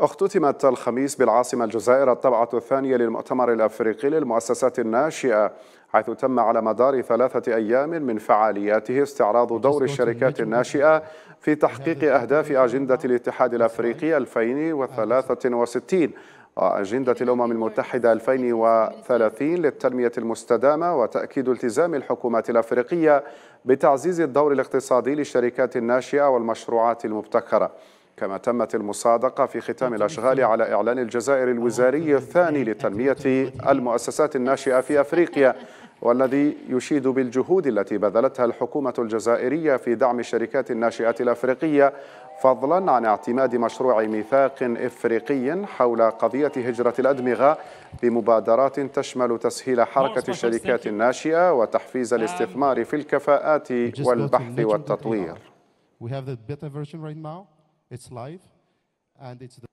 اختتمت الخميس بالعاصمة الجزائر الطبعة الثانية للمؤتمر الأفريقي للمؤسسات الناشئة حيث تم على مدار ثلاثة أيام من فعالياته استعراض دور الشركات الناشئة في تحقيق أهداف أجندة الاتحاد الأفريقي 2063 وأجندة الأمم المتحدة 2030 للتنمية المستدامة وتأكيد التزام الحكومات الأفريقية بتعزيز الدور الاقتصادي للشركات الناشئة والمشروعات المبتكرة كما تمت المصادقة في ختام الأشغال على إعلان الجزائر الوزاري الثاني لتنمية المؤسسات الناشئة في أفريقيا والذي يشيد بالجهود التي بذلتها الحكومة الجزائرية في دعم الشركات الناشئة الأفريقية فضلا عن اعتماد مشروع ميثاق إفريقي حول قضية هجرة الأدمغة بمبادرات تشمل تسهيل حركة الشركات الناشئة وتحفيز الاستثمار في الكفاءات والبحث والتطوير. We have the beta version right now. it's live, and it's the